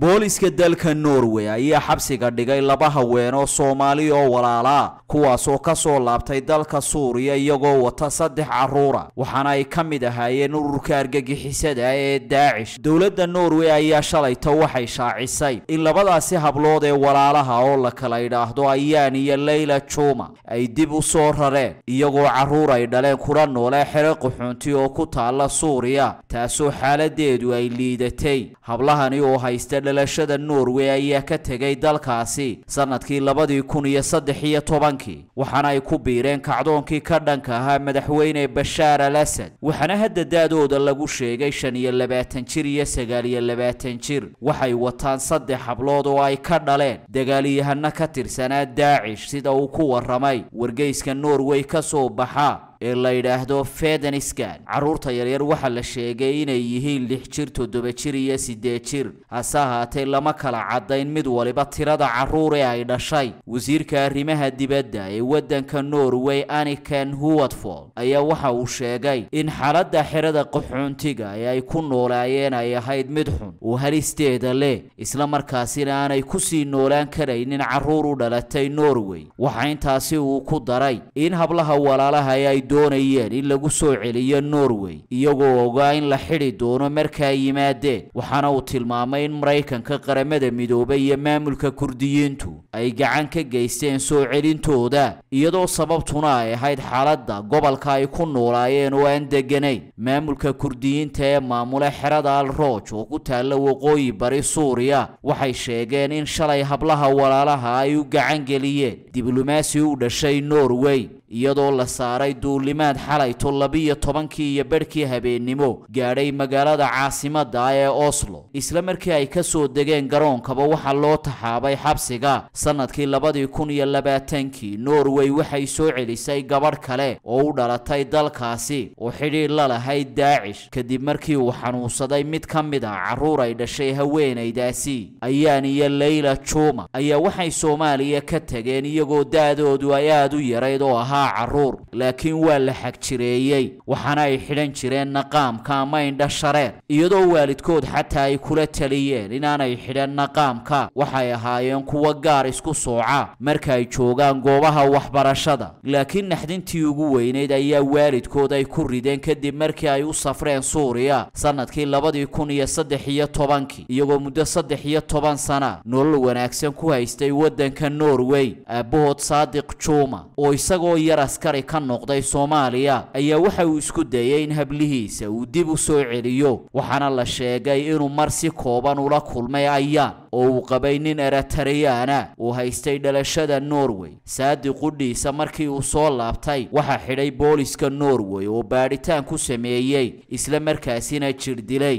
booliska dalka norway ayaa xabsiga dhigay laba haween oo soomaali oo walaalaa kuwaasoo ka soo laabtay dalka suuriya iyagoo wata saddex carruura waxaana ay ka mid ahaayeen ururka argagixisada ee daacish dowladda norway ayaa shalayta waxay shaacisay in labadaasi hablood ee walaalaha oo la kala idhaahdo ayaan iyo leyla juma ay dib u soo rareen iyagoo carruur ay dhaleen kula noole xero quxuunti oo ku taalla suuriya taasoo xaaladeedu ay liidatay hablahani oo haysta dhalashada norway ayaa ka tegay dalkaasi sannadkii labadii kun iyo saddex iyo tobankii waxaana ay ku biireen kacdoonkii ka dhanka ahaa madaxweyne bashaar al asad waxaana hadda da-dooda lagu sheegay shan iyo labaatan jir iyo sagaal iyo labaatan jir waxay wataan saddex hablood oo ay ka dhaleen dagaalyahana ka tirsanaa daacish sida uu ku waramay wargeyska norway ka soo baxa ee la yidhaahdo fedaniskan carruurta yaryar waxaa la sheegay inay yihiin lix jir toddoba jir iyo siddeed jir hase ahaatee lama kala caddayn mid waliba tirada carruur ee ay dhashay wasiirka arrimaha dibadda ee waddanka norway aniken huwadford ayaa waxa uu sheegay in xaaladda xerada qaxoontiga ee ay ku noolaayeen ay ahayd mid xun oo halisteeda leh isla markaasina aanay ku sii noolaan karaynin caruur u dhalatay norway waxaa intaasi uu ku daray in hablaha walaalaha ay doonayeen in lagu soo celiyo norway iyagoo ogaa in la xidhi doono markaa yimaadeen waxaana uu tilmaamay in maraykanka qaramada midoobay iyo maamulka kurdiyiintu ay gacan ka geysteen soo celintooda iyadoo sababtuna ay ahayd xaaladda gobolka ay ku noolaayeen oo aan deganayn maamulka kurdiyiinta ee maamula xerada al rooj oo ku taalla waqooyi bari suuriya waxay sheegeen in shalay hablaha walaalaha ay u gacan geliyeen diblomaasi u dhashay norway iyadoo la saaray duulimaad xalay tollabiyo tobankii iyo bedhkii habeennimo gaadhay magaalada caasimadda ee oslo isla markii ay ka soo degeen garoonkaba waxaa loo taxaabay xabsiga sannadkii labadii kun iyo labaatankii norway waxay soo celisay gabadh kale oo u dhalatay dalkaasi oo xidhiir la lahayd daacish kadib markii uu xanuunsaday mid ka mid ah carruur ay dhashay haweenaydaasi ayaan iyo leyla juuma ayaa waxay soomaaliya ka tageen iyagoo da'doodu ay aad u yarayd oo ahaa waa caruur laakiin waa la xagjireeyey waxaana ay xidhan jireen naqaamka ama indha shareer iyadoo waalidkood xataa ay kula taliyeen inaanay xidhan naqaamka waxay ahaayeen kuwa gaar isku sooca marka ay joogaan goobaha waxbarashada laakiin naxdintii ugu weynayd ayaa waalidkood ay ku rideen kadib markii ay u safreen suuriya sannadkii labadii kun iyo saddex iyo tobankii iyagoo muddo saddex iyo toban sana nolol wanaagsan ku haystay waddanka norway aabbahood saadiq juuma oo isagoo yar askari ka noqday soomaaliya ayaa waxa uu isku dayay in hablihiisa uu dib u soo celiyo waxaana la sheegay inuu mar si kooban ula kulmay ayaan oo uu qabay nin eritariyaana uu haystay dhalashada norway saadi qudhiisa markii uu soo laabtay waxaa xidhay booliska norway oo baadhitaan ku sameeyey isla markaasina jir dilay